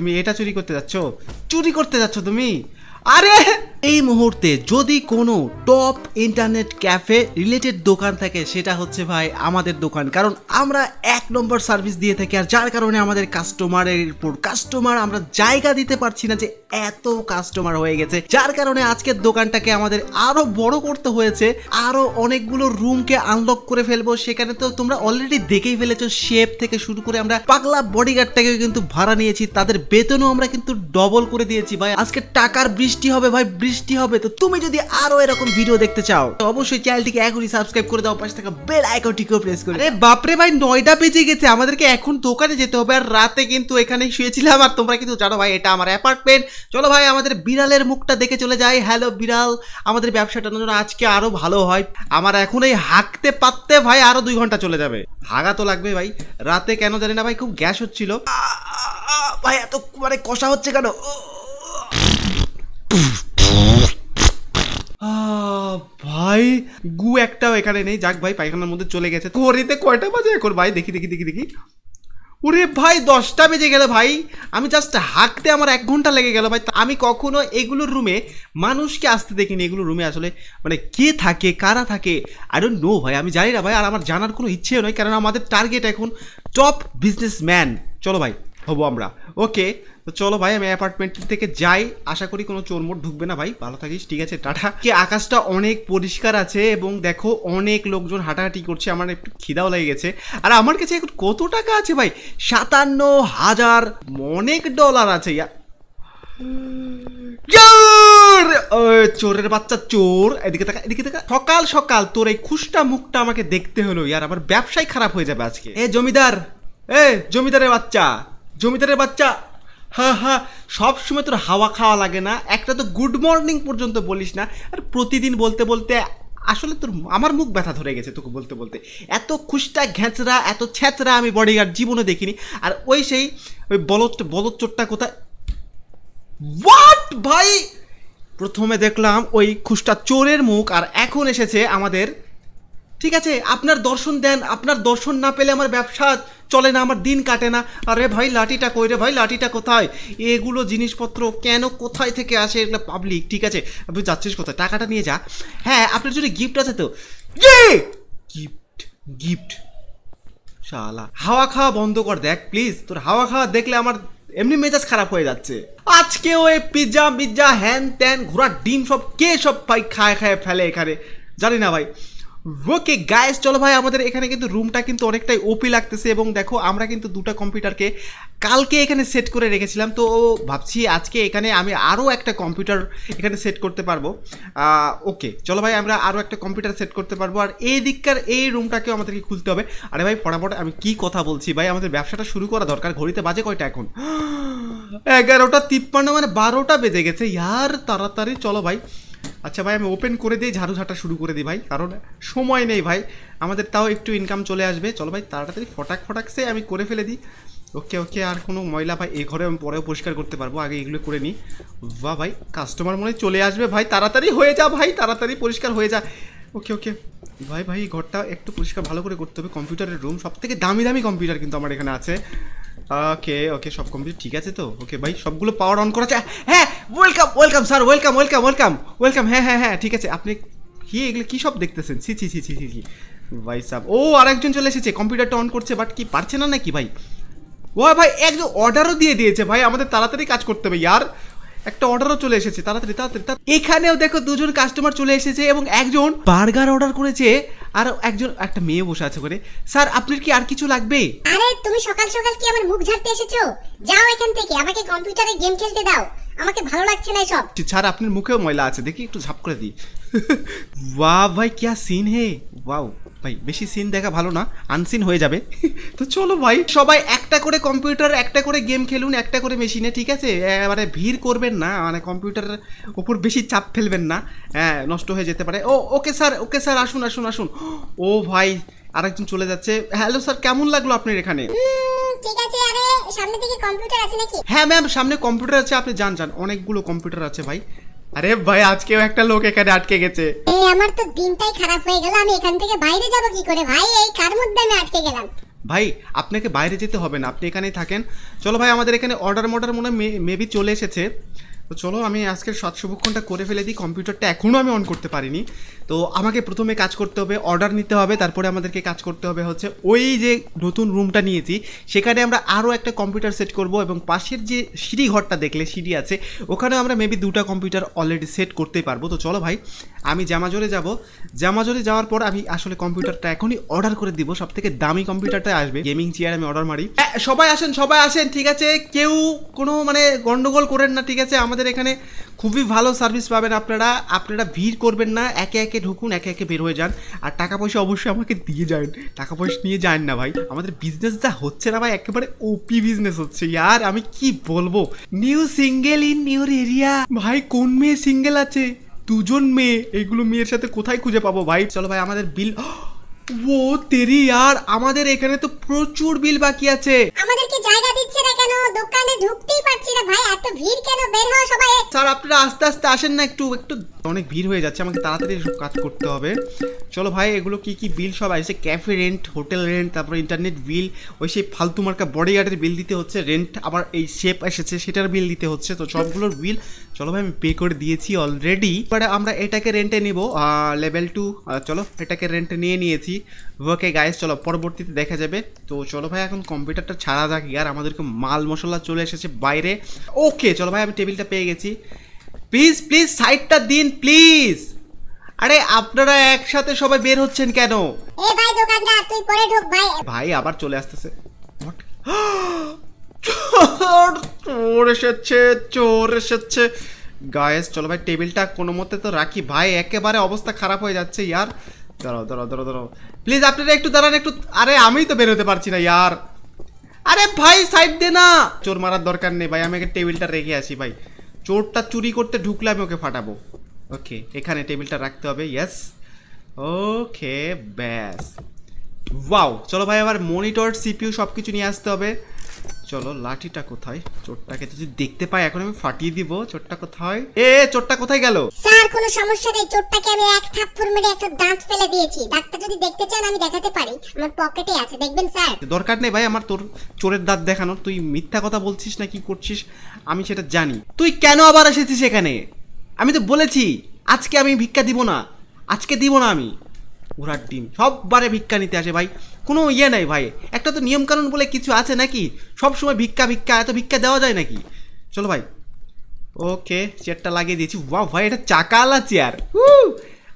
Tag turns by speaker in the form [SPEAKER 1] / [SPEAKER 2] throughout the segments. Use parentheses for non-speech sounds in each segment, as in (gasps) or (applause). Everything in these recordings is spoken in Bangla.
[SPEAKER 1] তুমি এটা চুরি করতে যাচ্ছ চুরি করতে যাচ্ছ তুমি আরে এই মুহূর্তে যদি কোনো টপ ইন্টারনেট ক্যাফে রিলেটেড দোকান থাকে সেটা হচ্ছে ভাই আমাদের দোকান কারণ আমরা এক নম্বর সার্ভিস দিয়ে থাকি আর যার কারণে আমাদের কাস্টমারের উপর কাস্টমার আমরা জায়গা দিতে পারছি না যে এত কাস্টমার হয়ে গেছে যার কারণে আজকের দোকানটাকে আমাদের আরো বড় করতে হয়েছে আরো অনেকগুলো রুমকে আনলক করে ফেলবো সেখানে তো তোমরা অলরেডি দেখেই ফেলেছো শেপ থেকে শুরু করে আমরা পাগলা বডিগার্ডটাকে কিন্তু ভাড়া নিয়েছি তাদের বেতনও আমরা কিন্তু ডবল করে দিয়েছি ভাই আজকে টাকার বৃষ্টি বৃষ্টি হবে ভাই বৃষ্টি হবে তো তুমি যদি আরো এরকম ভিডিও দেখতে চাও তো অবশ্যই চ্যানেলটিকে এখনই সাবস্ক্রাইব করে দাও পাশে থাকা বেল আইকনটিকেও প্রেস করে আরে বাপরে ভাই নয়টা বেজে গেছে আমাদেরকে এখন দোকানে যেতে হবে আর রাতে কিন্তু এখানেই শুয়েছিলাম আর তোমরা কিন্তু জানো ভাই এটা আমার অ্যাপার্টমেন্ট চলো ভাই আমাদের বিড়ালের মুখটা দেখে চলে যাই হ্যালো বিড়াল আমাদের ব্যবসাটা জন্য আজকে আরো ভালো হয় আমার এখন এই হাঁকতে পারতে ভাই আরো দুই ঘন্টা চলে যাবে হাগা তো লাগবে ভাই রাতে কেন জানি না ভাই খুব গ্যাস হচ্ছিল ভাই এত মানে কষা হচ্ছে কেন ভাই গু একটাও এখানে নেই যাক ভাই পায়খানার মধ্যে চলে গেছে ঘড়িতে কয়টা বাজে এখন ভাই দেখি দেখি দেখি দেখি ওরে ভাই দশটা বেজে গেল ভাই আমি জাস্ট হাঁকতে আমার এক ঘন্টা লেগে গেল ভাই আমি কখনো এগুলোর রুমে মানুষকে আসতে দেখিনি এগুলোর রুমে আসলে মানে কে থাকে কারা থাকে আই ডোন্ট নো ভাই আমি জানি না ভাই আর আমার জানার কোনো ইচ্ছেও নয় কারণ আমাদের টার্গেট এখন টপ বিজনেসম্যান চলো ভাই হবো আমরা ওকে তো চলো ভাই আমি অ্যাপার্টমেন্ট থেকে যাই আশা করি কোনো চোর মোট ঢুকবে না ভাই ভালো থাকিস ঠিক আছে টাটা কি আকাশটা অনেক পরিষ্কার আছে এবং দেখো অনেক লোকজন হাঁটাহাঁটি করছে আমার একটু খিদাও লেগে গেছে আর আমার কাছে এখন কত টাকা আছে ভাই সাতান্ন হাজার অনেক ডলার আছে ইয়া চোরের বাচ্চা চোর এদিকে দেখা এদিকে দেখা সকাল সকাল তোর এই খুশটা মুখটা আমাকে দেখতে হলো ইয়ার আমার ব্যবসায় খারাপ হয়ে যাবে আজকে এ জমিদার এ জমিদারের বাচ্চা জমিদারের বাচ্চা হা হা সবসময় তোর হাওয়া খাওয়া লাগে না একটা তো গুড মর্নিং পর্যন্ত বলিস না আর প্রতিদিন বলতে বলতে আসলে তোর আমার মুখ ব্যথা ধরে গেছে তোকে বলতে বলতে এত খুশটা ঘ্যাঁচরা এত ছ্যাঁচরা আমি বডিগার্ড জীবনে দেখিনি আর ওই সেই ওই বলত বলত চোরটা কোথায় হোয়াট ভাই প্রথমে দেখলাম ওই খুশটা চোরের মুখ আর এখন এসেছে আমাদের ঠিক আছে আপনার দর্শন দেন আপনার দর্শন না পেলে আমার ব্যবসা চলে না আমার দিন কাটে না আরে ভাই লাঠিটা কই রে ভাই লাঠিটা কোথায় এগুলো জিনিসপত্র কেন কোথায় থেকে আসে এগুলো পাবলিক ঠিক আছে আপনি যাচ্ছিস কোথায় টাকাটা নিয়ে যা হ্যাঁ আপনার জন্য গিফট আছে তো গিফট গিফট শালা হাওয়া খাওয়া বন্ধ কর দেখ প্লিজ তোর হাওয়া খাওয়া দেখলে আমার এমনি মেজাজ খারাপ হয়ে যাচ্ছে আজকে ওই পিজ্জা মিজ্জা হ্যান ত্যান ঘোড়ার ডিম সব কে সব ভাই খায় খায় ফেলে এখানে জানি না ভাই ওকে গায়েস চলো ভাই আমাদের এখানে কিন্তু রুমটা কিন্তু অনেকটাই ওপি লাগতেছে এবং দেখো আমরা কিন্তু দুটা কম্পিউটারকে কালকে এখানে সেট করে রেখেছিলাম তো ভাবছি আজকে এখানে আমি আরও একটা কম্পিউটার এখানে সেট করতে পারবো ওকে চলো ভাই আমরা আরও একটা কম্পিউটার সেট করতে পারবো আর এই দিককার এই রুমটাকেও আমাদেরকে খুলতে হবে আরে ভাই ফটাফট আমি কি কথা বলছি ভাই আমাদের ব্যবসাটা শুরু করা দরকার ঘড়িতে বাজে কয়টা এখন
[SPEAKER 2] (gasps)
[SPEAKER 1] এগারোটা তিপ্পান্ন মানে বারোটা বেজে গেছে ইয়ার তাড়াতাড়ি চলো ভাই আচ্ছা ভাই আমি ওপেন করে দিই ঝাড়ু ঝাঁটা শুরু করে দিই ভাই কারণ সময় নেই ভাই আমাদের তাও একটু ইনকাম চলে আসবে চলো ভাই তাড়াতাড়ি ফটাক ফটাক সে আমি করে ফেলে দিই ওকে ওকে আর কোনো ময়লা ভাই এই ঘরে আমি পরেও পরিষ্কার করতে পারবো আগে এগুলো করে নিই বা ভাই কাস্টমার মনে চলে আসবে ভাই তাড়াতাড়ি হয়ে যা ভাই তাড়াতাড়ি পরিষ্কার হয়ে যা ওকে ওকে ভাই ভাই ঘরটা একটু পরিষ্কার ভালো করে করতে হবে কম্পিউটারের রুম সব থেকে দামি দামি কম্পিউটার কিন্তু আমার এখানে আছে ওকে ওকে সব কমপ্লিট ঠিক আছে তো ওকে ভাই সবগুলো পাওয়ার অন করা হ্যাঁ welcome welcome sir welcome welcome welcome welcome হ্যাঁ হ্যাঁ হ্যাঁ ঠিক আছে আপনি কি এগুলো কী সব দেখতেছেন ছি ছি ছি ছি ছি ভাই সাব ও আরেকজন চলে এসেছে কম্পিউটারটা অন করছে বাট কি পারছে না নাকি ভাই ও ভাই একজন অর্ডারও দিয়ে দিয়েছে ভাই আমাদের তাড়াতাড়ি কাজ করতে হবে ইয়ার একটা অর্ডারও চলে এসেছে তাড়াতাড়ি তাড়াতাড়ি এখানেও দেখো দুজন কাস্টমার চলে এসেছে এবং একজন বার্গার অর্ডার করেছে আর একজন একটা মেয়ে বসে আছে করে স্যার আপনার কি আর কিছু লাগবে আরে তুমি সকাল সকাল কি আমার মুখ ঝাড়তে এসেছো যাও এখান থেকে আমাকে
[SPEAKER 2] কম্পিউটারে গেম খেলতে দাও আমাকে ভালো লাগছে না এসব
[SPEAKER 1] ছাড় আপনার মুখেও ময়লা আছে দেখি একটু ঝাপ করে দিই (laughs) ওয়া ভাই কিয়া সিন হে ওয়াও ভাই বেশি সিন দেখা ভালো না আনসিন হয়ে যাবে (laughs) তো চলো ভাই সবাই একটা করে কম্পিউটার একটা করে গেম খেলুন একটা করে মেশিনে ঠিক আছে মানে ভিড় করবেন না মানে কম্পিউটারের ওপর বেশি চাপ ফেলবেন না হ্যাঁ নষ্ট হয়ে যেতে পারে ও ওকে স্যার ওকে স্যার আসুন আসুন আসুন (gasps) ও ভাই আরেকজন চলে যাচ্ছে হ্যালো স্যার কেমন লাগলো আপনার এখানে
[SPEAKER 2] ঠিক আছে আরে সামনে থেকে কম্পিউটার আছে নাকি হ্যাঁ ম্যাম
[SPEAKER 1] সামনে কম্পিউটার আছে আপনি যান যান অনেকগুলো কম্পিউটার আছে ভাই আরে ভাই আজকেও একটা লোক এখানে আটকে গেছে এই আমার তো দিনটাই খারাপ হয়ে গেল আমি এখান থেকে বাইরে যাব কি করে ভাই এই কার মধ্যে আমি আটকে গেলাম ভাই আপনাকে বাইরে যেতে হবে না আপনি এখানেই থাকেন চলো ভাই আমাদের এখানে অর্ডার মর্ডার মনে মেবি চলে এসেছে তো চলো আমি আজকের সাত শুভক্ষণটা করে ফেলে দিই কম্পিউটারটা এখনও আমি অন করতে পারিনি তো আমাকে প্রথমে কাজ করতে হবে অর্ডার নিতে হবে তারপরে আমাদেরকে কাজ করতে হবে হচ্ছে ওই যে নতুন রুমটা নিয়েছি সেখানে আমরা আরও একটা কম্পিউটার সেট করব এবং পাশের যে সিঁড়ি ঘরটা দেখলে সিঁড়ি আছে ওখানে আমরা মেবি দুটা কম্পিউটার অলরেডি সেট করতেই পারবো তো চলো ভাই আমি জামাজোরে যাব জামাজোরে যাওয়ার পর আমি আসলে কম্পিউটারটা এখনই অর্ডার করে দিব সব থেকে দামি কম্পিউটারটা আসবে গেমিং চেয়ার আমি অর্ডার মারি সবাই আসেন সবাই আসেন ঠিক আছে কেউ কোনো মানে গন্ডগোল করেন না ঠিক আছে আমাদের এখানে খুবই ভালো সার্ভিস পাবেন আপনারা আপনারা ভিড় করবেন না একে একে ঢুকুন একে একে বের হয়ে যান আর টাকা পয়সা অবশ্যই আমাকে দিয়ে যান টাকা পয়সা নিয়ে যান না ভাই আমাদের বিজনেস যা হচ্ছে না ভাই একেবারে ওপি বিজনেস হচ্ছে ইয়ার আমি কি বলবো new single in near area ভাই কোন মেয়ে সিঙ্গেল আছে দুজন মেয়ে এগুলো মেয়ের সাথে কোথায় খুঁজে পাবো ভাই চলো ভাই আমাদের বিল ও তেরি আর আমাদের এখানে তো প্রচুর বিল বাকি আছে আমাদেরকে জায়গা দিচ্ছে না কেন দোকানে ঢুকতেই পারছি
[SPEAKER 2] না ভাই এত ভিড় কেন বের হও সবাই
[SPEAKER 1] স্যার আপনারা আস্তে আস্তে আসেন না একটু একটু অনেক ভিড় হয়ে যাচ্ছে আমাকে তাড়াতাড়ি সব কাজ করতে হবে চলো ভাই এগুলো কি কি বিল সব আছে ক্যাফে রেন্ট হোটেল রেন্ট তারপর ইন্টারনেট বিল ওই সেই ফালতু মার্কা বডিগার্ডের বিল দিতে হচ্ছে রেন্ট আবার এই শেপ এসেছে সেটার বিল দিতে হচ্ছে তো সবগুলোর বিল চলো ভাই আমি পে করে দিয়েছি অলরেডি এবারে আমরা এটাকে রেন্টে নিব লেভেল টু চলো এটাকে রেন্টে নিয়ে নিয়েছি ওকে গাইস চলো পরবর্তীতে দেখা যাবে তো চলো ভাই এখন কম্পিউটারটা ছাড়া যাক আর আমাদেরকে মাল মশলা চলে এসেছে বাইরে ওকে চলো ভাই আমি টেবিলটা পেয়ে গেছি প্লিজ প্লিজ সাইডটা দিন প্লিজ আরে আপনারা একসাথে সবাই বের হচ্ছেন কেন
[SPEAKER 2] এ ভাই দোকানদার তুই পরে ভাই
[SPEAKER 1] ভাই আবার চলে আসতেছে চোর এসেছে চোর এসেছে গায়েস চলো ভাই টেবিলটা কোনো মতে তো রাখি ভাই একেবারে অবস্থা খারাপ হয়ে যাচ্ছে ইয়ার দাঁড়াও দাঁড়াও দাঁড়াও দাঁড়াও প্লিজ আপনারা একটু দাঁড়ান একটু আরে আমি তো বেরোতে পারছি না ইয়ার আরে ভাই সাইড দে না চোর মারার দরকার নেই ভাই আমি টেবিলটা রেখে আসি ভাই চোরটা চুরি করতে ঢুকলে আমি ওকে ফাটাবো ওকে এখানে টেবিলটা রাখতে হবে ইয়াস ওকে ব্যাস ওয়াও চলো ভাই আবার মনিটর সিপিউ সব কিছু নিয়ে আসতে হবে চলো লাঠিটা কোথায় চোরটাকে যদি দেখতে পাই এখন আমি ফাটিয়ে দিব চোরটা কোথায় এ চোরটা কোথায় গেল স্যার
[SPEAKER 2] কোনো সমস্যা নেই চোরটাকে আমি এক থাপ্পড় মেরে একটা দাঁত ফেলে দিয়েছি ডাক্তার যদি দেখতে চান আমি দেখাতে পারি আমার পকেটে আছে
[SPEAKER 1] দেখবেন স্যার দরকার নেই ভাই আমার তোর চোরের দাঁত দেখানো তুই মিথ্যা কথা বলছিস না কি করছিস আমি সেটা জানি তুই কেন আবার এসেছিস এখানে আমি তো বলেছি আজকে আমি ভিক্ষা দিব না আজকে দিব না আমি ঘোরার ডিম সববারে ভিক্ষা নিতে আসে ভাই কোনো ইয়ে নাই ভাই একটা তো নিয়মকানুন বলে কিছু আছে নাকি সবসময় ভিক্ষা ভিক্ষা এত ভিক্ষা দেওয়া যায় নাকি চলো ভাই ওকে চেয়ারটা লাগিয়ে দিয়েছি ওয়া ভাই এটা চাকালা চেয়ার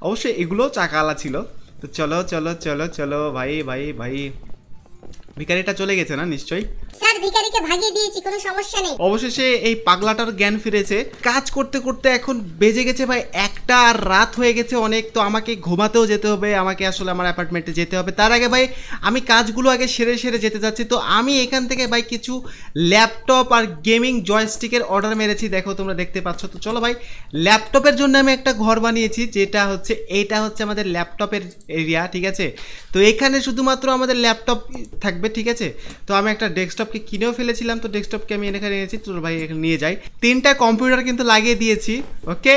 [SPEAKER 1] অবশ্যই এগুলো চাকালা ছিল তো চলো চলো চলো চলো ভাই ভাই ভাই ভিকারিটা চলে গেছে না নিশ্চয়ই
[SPEAKER 2] স্যার ভিখারিকে ভাগিয়ে দিয়েছি কোনো সমস্যা নেই
[SPEAKER 1] অবশেষে এই পাগলাটার জ্ঞান ফিরেছে কাজ করতে করতে এখন বেজে গেছে ভাই একটা আর রাত হয়ে গেছে অনেক তো আমাকে ঘুমাতেও যেতে হবে আমাকে আসলে আমার অ্যাপার্টমেন্টে যেতে হবে তার আগে ভাই আমি কাজগুলো আগে সেরে সেরে যেতে যাচ্ছি তো আমি এখান থেকে ভাই কিছু ল্যাপটপ আর গেমিং জয়স্টিকের অর্ডার মেরেছি দেখো তোমরা দেখতে পাচ্ছ তো চলো ভাই ল্যাপটপের জন্য আমি একটা ঘর বানিয়েছি যেটা হচ্ছে এটা হচ্ছে আমাদের ল্যাপটপের এরিয়া ঠিক আছে তো এখানে শুধুমাত্র আমাদের ল্যাপটপ থাকবে ঠিক আছে তো আমি একটা ডেস্কটপ ডেস্কটপকে কিনেও ফেলেছিলাম তো ডেস্কটপকে আমি এখানে এনেছি তো ভাই এখানে নিয়ে যাই তিনটা কম্পিউটার কিন্তু লাগিয়ে দিয়েছি ওকে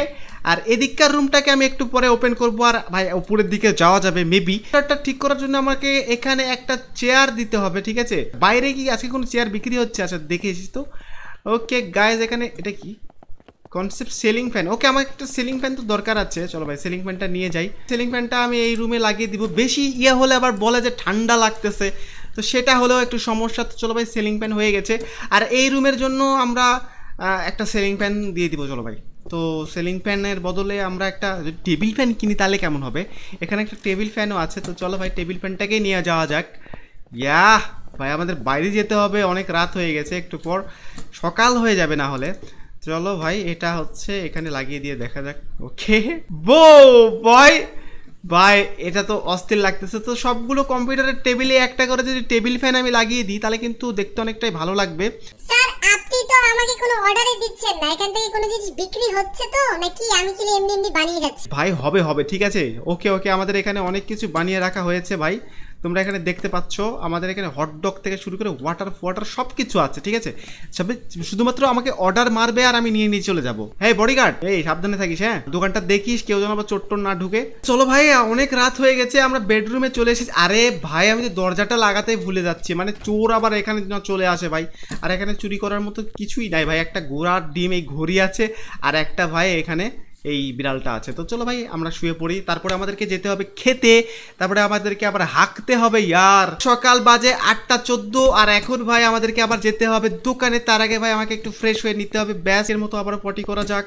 [SPEAKER 1] আর এদিককার রুমটাকে আমি একটু পরে ওপেন করবো আর ভাই উপরের দিকে যাওয়া যাবে মেবি চেয়ারটা ঠিক করার জন্য আমাকে এখানে একটা চেয়ার দিতে হবে ঠিক আছে বাইরে কি আজকে কোনো চেয়ার বিক্রি হচ্ছে আচ্ছা দেখেছিস তো ওকে গাইজ এখানে এটা কি কনসেপ্ট সেলিং ফ্যান ওকে আমার একটা সেলিং ফ্যান তো দরকার আছে চলো ভাই সেলিং ফ্যানটা নিয়ে যাই সেলিং ফ্যানটা আমি এই রুমে লাগিয়ে দিব বেশি ইয়ে হলে আবার বলে যে ঠান্ডা লাগতেছে তো সেটা হলেও একটু সমস্যা তো চলো ভাই সেলিং প্যান হয়ে গেছে আর এই রুমের জন্য আমরা একটা সেলিং প্যান দিয়ে দিব চলো ভাই তো সেলিং ফ্যানের বদলে আমরা একটা টেবিল ফ্যান কিনি তাহলে কেমন হবে এখানে একটা টেবিল ফ্যানও আছে তো চলো ভাই টেবিল ফ্যানটাকেই নিয়ে যাওয়া যাক ইয়া ভাই আমাদের বাইরে যেতে হবে অনেক রাত হয়ে গেছে একটু পর সকাল হয়ে যাবে না হলে চলো ভাই এটা হচ্ছে এখানে লাগিয়ে দিয়ে দেখা যাক ওকে বো ভাই ভাই এটা তো অস্থির লাগতেছে তো সবগুলো কম্পিউটারের টেবিলে একটা করে যদি টেবিল ফ্যান আমি লাগিয়ে দিই তাহলে কিন্তু দেখতে অনেকটাই ভালো লাগবে স্যার আপনি তো আমাকে কোনো
[SPEAKER 2] অর্ডারই দিচ্ছেন না এখান থেকে কোনো জিনিস বিক্রি হচ্ছে তো নাকি আমি কি এমনি এমনি বানিয়ে যাচ্ছি
[SPEAKER 1] ভাই হবে হবে ঠিক আছে ওকে ওকে আমাদের এখানে অনেক কিছু বানিয়ে রাখা হয়েছে ভাই তোমরা এখানে দেখতে পাচ্ছ আমাদের এখানে হটডগ থেকে শুরু করে ওয়াটার ফোয়াটার সব কিছু আছে ঠিক আছে শুধুমাত্র আমাকে অর্ডার মারবে আর আমি নিয়ে নিয়ে চলে যাবো হ্যাঁ বডিগার্ড এই সাবধানে থাকিস হ্যাঁ দোকানটা দেখিস কেউ যেন আবার চোট্ট না ঢুকে চলো ভাই অনেক রাত হয়ে গেছে আমরা বেডরুমে চলে এসেছি আরে ভাই আমি যে দরজাটা লাগাতে ভুলে যাচ্ছি মানে চোর আবার এখানে চলে আসে ভাই আর এখানে চুরি করার মতো কিছুই নাই ভাই একটা ঘোড়ার ডিম এই ঘড়ি আছে আর একটা ভাই এখানে এই বিড়ালটা আছে তো চলো ভাই আমরা শুয়ে পড়ি তারপরে আমাদেরকে যেতে হবে খেতে তারপরে আমাদেরকে আবার হাঁকতে হবে ইয়ার সকাল বাজে আটটা চোদ্দ আর এখন ভাই আমাদেরকে আবার যেতে হবে দোকানে তার আগে ভাই আমাকে একটু ফ্রেশ হয়ে নিতে হবে ব্যাস এর মতো আবার পটি করা যাক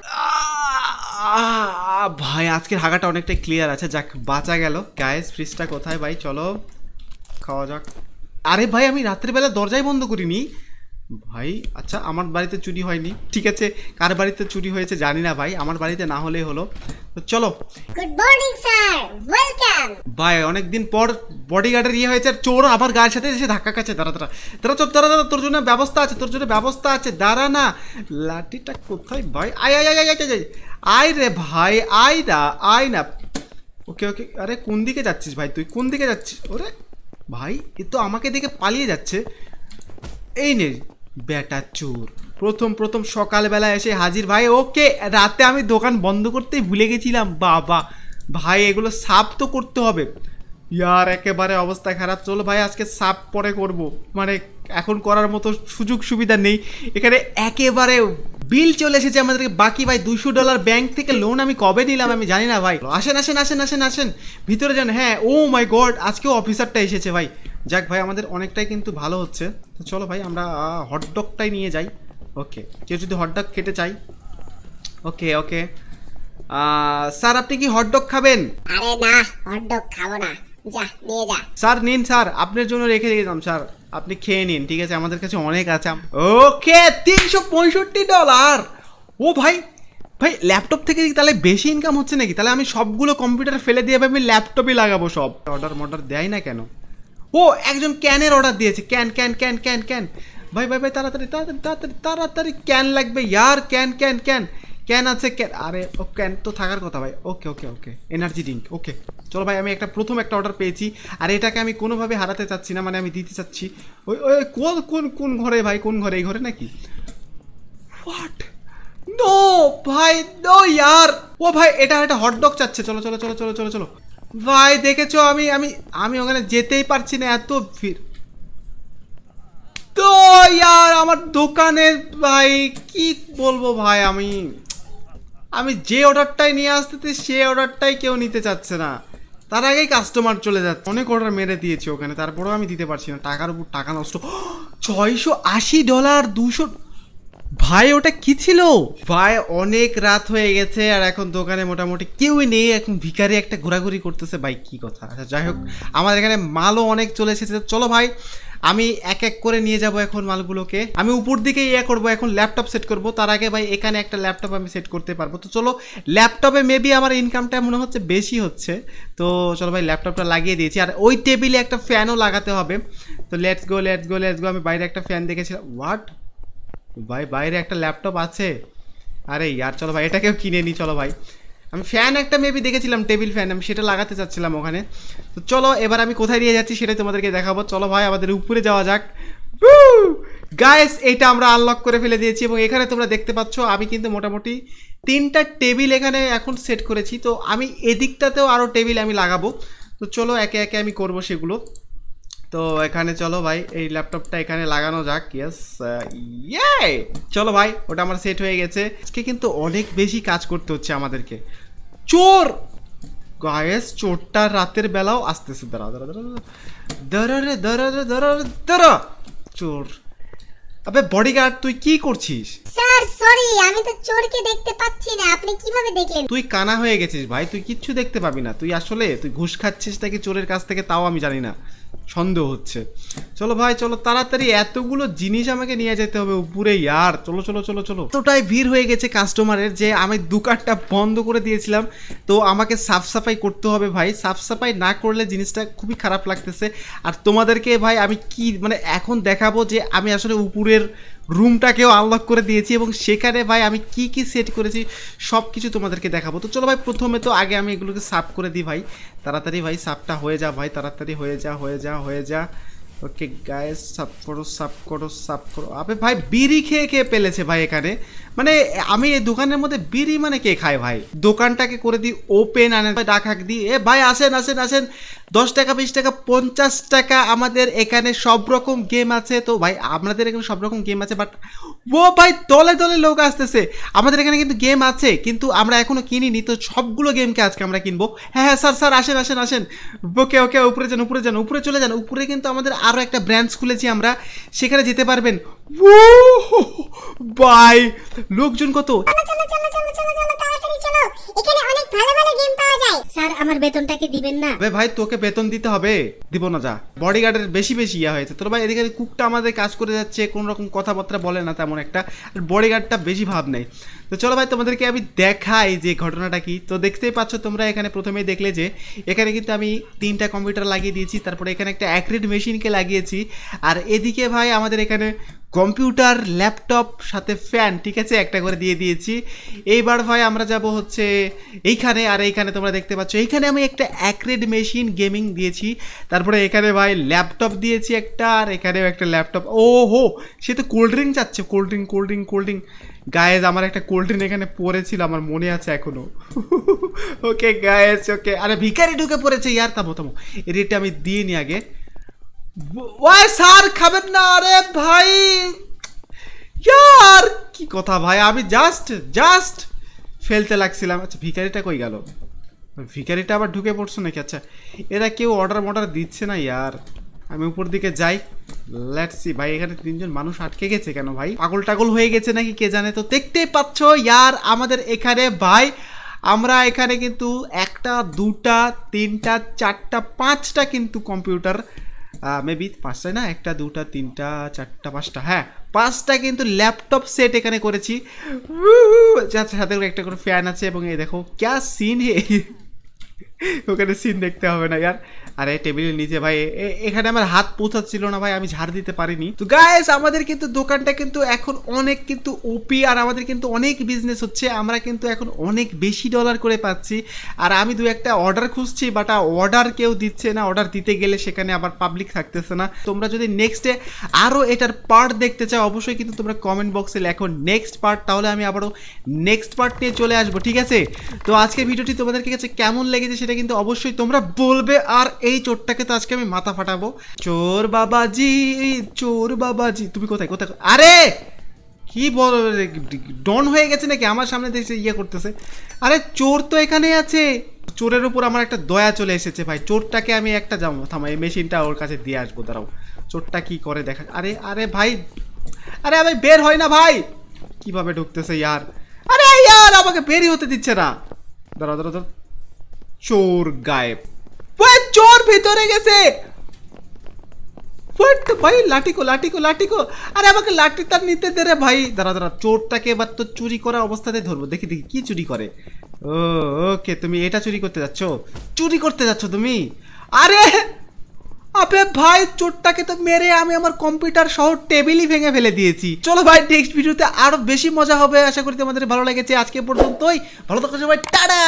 [SPEAKER 1] ভাই আজকের হাগাটা অনেকটাই ক্লিয়ার আছে যাক বাঁচা গেল গায়েস ফ্রিজটা কোথায় ভাই চলো খাওয়া যাক আরে ভাই আমি রাত্রেবেলা দরজাই বন্ধ করিনি ভাই আচ্ছা আমার বাড়িতে চুরি হয়নি ঠিক আছে কার বাড়িতে চুরি হয়েছে জানি না ভাই আমার বাড়িতে না হলেই হলো তো চলো গুড
[SPEAKER 2] মর্নিং স্যার ওয়েলকাম
[SPEAKER 1] ভাই অনেক দিন পর বডিগার্ডের ইয়ে হয়েছে আর চোর আবার গায়ের সাথে এসে ধাক্কা খাচ্ছে দাঁড়া দাঁড়া দাঁড়া চোপ দাঁড়া দাঁড়া তোর জন্য ব্যবস্থা আছে তোর জন্য ব্যবস্থা আছে দাঁড়া না লাঠিটা কোথায় ভাই আয় আয় আয় আয় আয় আয় রে ভাই আয় না আয় না ওকে ওকে আরে কোন দিকে যাচ্ছিস ভাই তুই কোন দিকে যাচ্ছিস ওরে ভাই এ তো আমাকে দেখে পালিয়ে যাচ্ছে এই নেই বেটা চোর প্রথম প্রথম সকালবেলা এসে হাজির ভাই ওকে রাতে আমি দোকান বন্ধ করতেই ভুলে গেছিলাম বাবা ভাই এগুলো সাফ তো করতে হবে ইয়ার একেবারে অবস্থা খারাপ চল ভাই আজকে সাপ পরে করব মানে এখন করার মতো সুযোগ সুবিধা নেই এখানে একেবারে বিল চলে এসেছে আমাদেরকে বাকি ভাই দুশো ডলার ব্যাংক থেকে লোন আমি কবে নিলাম আমি জানি না ভাই আসেন আসেন আসেন আসেন আসেন ভিতরে যান হ্যাঁ ও মাই গড আজকেও অফিসারটা এসেছে ভাই যাক ভাই আমাদের অনেকটাই কিন্তু ভালো হচ্ছে তো চলো ভাই আমরা হটডগটাই নিয়ে যাই ওকে কেউ যদি হটডগ খেতে চাই ওকে ওকে স্যার আপনি কি হটডগ খাবেন আরে না হটডগ খাবো না যা নিয়ে যা স্যার নিন স্যার আপনার জন্য রেখে দিয়েছিলাম স্যার আপনি খেয়ে নিন ঠিক আছে আমাদের কাছে অনেক আছে ওকে তিনশো পঁয়ষট্টি ডলার ও ভাই ভাই ল্যাপটপ থেকে তাহলে বেশি ইনকাম হচ্ছে নাকি তাহলে আমি সবগুলো কম্পিউটার ফেলে দিয়ে আমি ল্যাপটপই লাগাবো সব অর্ডার মর্ডার দেয় না কেন ও একজন ক্যানের অর্ডার দিয়েছে can can can can can ভাই ভাই ভাই তাড়াতাড়ি তাড়াতাড়ি তাড়াতাড়ি তাড়াতাড়ি ক্যান লাগবে ইয়ার ক্যান ক্যান ক্যান ক্যান আছে ক্যান আরে ও ক্যান তো থাকার কথা ভাই ওকে ওকে ওকে এনার্জি ড্রিঙ্ক ওকে চলো ভাই আমি একটা প্রথম একটা অর্ডার পেয়েছি আর এটাকে আমি কোনোভাবে হারাতে চাচ্ছি না মানে আমি দিতে চাচ্ছি ওই ওই কোন কোন কোন ঘরে ভাই কোন ঘরে এই ঘরে নাকি হোয়াট নো ভাই নো ইয়ার ও ভাই এটা একটা হটডগ চাচ্ছে চলো চলো চলো চলো চলো চলো ভাই দেখেছো আমি আমি আমি ওখানে যেতেই পারছি না এত ভিড় তো ইয়ার আমার দোকানের ভাই কি বলবো ভাই আমি আমি যে অর্ডারটাই নিয়ে আসতেছি সে অর্ডারটাই কেউ নিতে চাচ্ছে না তার আগেই কাস্টমার চলে যাচ্ছে অনেক অর্ডার মেরে দিয়েছি ওখানে তারপরেও আমি দিতে পারছি না টাকার উপর টাকা নষ্ট (gasps) ছয়শো আশি ডলার দুশো ভাই ওটা কি ছিল ভাই অনেক রাত হয়ে গেছে আর এখন দোকানে মোটামুটি কেউই নেই এখন ভিকারি একটা ঘোরাঘুরি করতেছে ভাই কি কথা আচ্ছা যাই হোক আমাদের এখানে মালও অনেক চলে এসেছে চলো ভাই আমি এক এক করে নিয়ে যাব এখন মালগুলোকে আমি উপর দিকে ইয়ে করব এখন ল্যাপটপ সেট করব তার আগে ভাই এখানে একটা ল্যাপটপ আমি সেট করতে পারবো তো চলো ল্যাপটপে মেবি আমার ইনকামটা মনে হচ্ছে বেশি হচ্ছে তো চলো ভাই ল্যাপটপটা লাগিয়ে দিয়েছি আর ওই টেবিলে একটা ফ্যানও লাগাতে হবে তো let's go let's go let's go আমি বাইরে একটা ফ্যান দেখেছিলাম হোয়াট ভাই বাইরে একটা ল্যাপটপ আছে আরে ইয়ার চলো ভাই এটাকেও কিনে নিই চলো ভাই আমি ফ্যান একটা মেবি দেখেছিলাম টেবিল ফ্যান আমি সেটা লাগাতে চাচ্ছিলাম ওখানে তো চলো এবার আমি কোথায় নিয়ে যাচ্ছি সেটাই তোমাদেরকে দেখাবো চলো ভাই আমাদের উপরে যাওয়া যাক গায়েস এটা আমরা আনলক করে ফেলে দিয়েছি এবং এখানে তোমরা দেখতে পাচ্ছ আমি কিন্তু মোটামুটি তিনটা টেবিল এখানে এখন সেট করেছি তো আমি এদিকটাতেও আরও টেবিল আমি লাগাবো তো চলো একে একে আমি করবো সেগুলো তো এখানে চলো ভাই এই ল্যাপটপটা এখানে লাগানো যাক ইয়েস ইয়ে চলো ভাই ওটা আমার সেট হয়ে গেছে আজকে কিন্তু অনেক বেশি কাজ করতে হচ্ছে আমাদেরকে চোর গায়েস চোরটা রাতের বেলাও আসতেছে দাঁড়া দাঁড়া দাঁড়া রে দাঁড়া রে দাঁড়া দাঁড়া চোর আবে বডিগার্ড তুই কি করছিস স্যার সরি আমি তো চোরকে দেখতে পাচ্ছি না আপনি কিভাবে দেখলেন তুই কানা হয়ে গেছিস ভাই তুই কিচ্ছু দেখতে পাবি না তুই আসলে তুই ঘুষ খাচ্ছিস নাকি চোরের কাছ থেকে তাও আমি জানি না সন্দেহ হচ্ছে চলো ভাই চলো তাড়াতাড়ি এতগুলো জিনিস আমাকে নিয়ে যেতে হবে উপরে আর চলো চলো চলো চলো এতটাই ভিড় হয়ে গেছে কাস্টমারের যে আমি দোকানটা বন্ধ করে দিয়েছিলাম তো আমাকে সাফ সাফাই করতে হবে ভাই সাফ সাফাই না করলে জিনিসটা খুবই খারাপ লাগতেছে আর তোমাদেরকে ভাই আমি কি মানে এখন দেখাবো যে আমি আসলে উপরের রুমটাকেও আনলক করে দিয়েছি এবং সেখানে ভাই আমি কি কি সেট করেছি সব কিছু তোমাদেরকে দেখাবো তো চলো ভাই প্রথমে তো আগে আমি এগুলোকে সাফ করে দিই ভাই তাড়াতাড়ি ভাই সাফটা হয়ে যা ভাই তাড়াতাড়ি হয়ে যা হয়ে যা হয়ে যা ওকে গায়ে সাপ করো সাপ করো সাপ করো আপে ভাই বিড়ি খেয়ে খেয়ে পেলেছে ভাই এখানে মানে আমি এই দোকানের মধ্যে বিড়ি মানে কে খায় ভাই দোকানটাকে করে দিই ওপেন আনে ডাক হাক দিই এ ভাই আসেন আসেন আসেন দশ টাকা বিশ টাকা পঞ্চাশ টাকা আমাদের এখানে সব রকম গেম আছে তো ভাই আপনাদের এখানে সব রকম গেম আছে বাট ও ভাই তলে তলে লোক আসতেছে আমাদের এখানে কিন্তু গেম আছে কিন্তু আমরা এখনও কিনিনি তো সবগুলো গেমকে আজকে আমরা কিনবো হ্যাঁ হ্যাঁ স্যার স্যার আসেন আসেন আসেন ওকে ওকে উপরে যান উপরে যান উপরে চলে যান উপরে কিন্তু আমাদের আরও একটা ব্রাঞ্চ খুলেছি আমরা সেখানে যেতে পারবেন ও বাই লোকজন কত এখানে
[SPEAKER 2] ভালো ভালো গেম পাওয়া যায়
[SPEAKER 1] স্যার আমার বেতনটাকে দিবেন না আরে ভাই তোকে বেতন দিতে হবে দিব না যা বডিগার্ডের বেশি বেশি ইয়া হয়েছে তোর ভাই এদিকে কুকটা আমাদের কাজ করে যাচ্ছে কোনো রকম কথাবার্তা বলে না তেমন একটা আর বডিগার্ডটা বেশি ভাব নেই তো চলো ভাই তোমাদেরকে আমি দেখাই যে ঘটনাটা কি তো দেখতেই পাচ্ছ তোমরা এখানে প্রথমেই দেখলে যে এখানে কিন্তু আমি তিনটা কম্পিউটার লাগিয়ে দিয়েছি তারপরে এখানে একটা অ্যাক্রিড মেশিনকে লাগিয়েছি আর এদিকে ভাই আমাদের এখানে কম্পিউটার ল্যাপটপ সাথে ফ্যান ঠিক আছে একটা করে দিয়ে দিয়েছি এইবার ভাই আমরা যাব হচ্ছে এইখানে আর এইখানে তোমরা দেখতে পাচ্ছ এইখানে আমি একটা অ্যাক্রেড মেশিন গেমিং দিয়েছি তারপরে এখানে ভাই ল্যাপটপ দিয়েছি একটা আর এখানেও একটা ল্যাপটপ ও হো সে তো কোল্ড ড্রিঙ্ক চাচ্ছে cold drink cold drink cold drink guys আমার একটা কোল্ড ড্রিঙ্ক এখানে পড়েছিল আমার মনে আছে এখনও ওকে গায়েজ ওকে আরে ভিকারি ঢুকে পড়েছে ইয়ার তামো তামো রেটটা আমি দিয়ে নি আগে ওয়াই স্যার খাবেন না আরে ভাই ইয়ার কি কথা ভাই আমি জাস্ট জাস্ট ফেলতে লাগছিলাম আচ্ছা ভিকারিটা কই গেল ভিকারিটা আবার ঢুকে পড়ছো নাকি আচ্ছা এরা কেউ অর্ডার মর্ডার দিচ্ছে না ইয়ার আমি উপর দিকে যাই লেটসি ভাই এখানে তিনজন মানুষ আটকে গেছে কেন ভাই পাগল টাগল হয়ে গেছে নাকি কে জানে তো দেখতেই পাচ্ছ ইয়ার আমাদের এখানে ভাই আমরা এখানে কিন্তু একটা দুটা তিনটা চারটা পাঁচটা কিন্তু কম্পিউটার মেবি পাঁচটায় না একটা দুটা তিনটা চারটা পাঁচটা হ্যাঁ পাঁচটা কিন্তু ল্যাপটপ সেট এখানে করেছি যার আচ্ছা, সাথে করে একটা করে ফ্যান আছে এবং এই দেখো ক্যা সিন হে ওখানে সিন দেখতে হবে না ইয়ার আরে টেবিলের নিচে ভাই এখানে আমার হাত ছিল না ভাই আমি ঝাড় দিতে পারিনি তো গায়েস আমাদের কিন্তু দোকানটা কিন্তু এখন অনেক কিন্তু ওপি আর আমাদের কিন্তু অনেক বিজনেস হচ্ছে আমরা কিন্তু এখন অনেক বেশি ডলার করে পাচ্ছি আর আমি দু একটা অর্ডার খুঁজছি বাট অর্ডার কেউ দিচ্ছে না অর্ডার দিতে গেলে সেখানে আবার পাবলিক থাকতেছে না তোমরা যদি নেক্সটে আরও এটার পার্ট দেখতে চাও অবশ্যই কিন্তু তোমরা কমেন্ট বক্সে লেখো নেক্সট পার্ট তাহলে আমি আবারও নেক্সট পার্ট নিয়ে চলে আসবো ঠিক আছে তো আজকের ভিডিওটি তোমাদের কাছে কেমন লেগেছে সেটা কিন্তু অবশ্যই তোমরা বলবে আর এই চোরটাকে তো আজকে আমি মাথা ফাটাবো চোর বাবাজি চোর বাবাজি তুমি কোথায় কোথায় আরে কি বল ডন হয়ে গেছে নাকি আমার সামনে দেখছে ইয়ে করতেছে আরে চোর তো এখানে আছে চোরের উপর আমার একটা দয়া চলে এসেছে ভাই চোরটাকে আমি একটা যাবো থামা এই মেশিনটা ওর কাছে দিয়ে আসবো দাঁড়াও চোরটা কি করে দেখা আরে আরে ভাই আরে আমি বের হয় না ভাই কিভাবে ঢুকতেছে ইয়ার আরে ইয়ার আমাকে বেরই হতে দিচ্ছে না দাঁড়াও দাঁড়াও দাঁড়াও চোর গায়েব ওই চোর ভিতরে গেছে হোয়াট ভাই লাঠিকো লাঠিকো লাঠিকো আরে আমাকে লাঠিটা নিতে দে রে ভাই দাঁড়া দাঁড়া চোরটাকে এবার তো চুরি করার অবস্থাতে ধরবো দেখি দেখি কি চুরি করে ও ওকে তুমি এটা চুরি করতে যাচ্ছ চুরি করতে যাচ্ছ তুমি আরে আপে ভাই চোরটাকে তো মেরে আমি আমার কম্পিউটার সহ টেবিলই ভেঙে ফেলে দিয়েছি চলো ভাই নেক্সট ভিডিওতে আরও বেশি মজা হবে আশা করি তোমাদের ভালো লেগেছে আজকে পর্যন্তই ভালো থাকো সবাই টাটা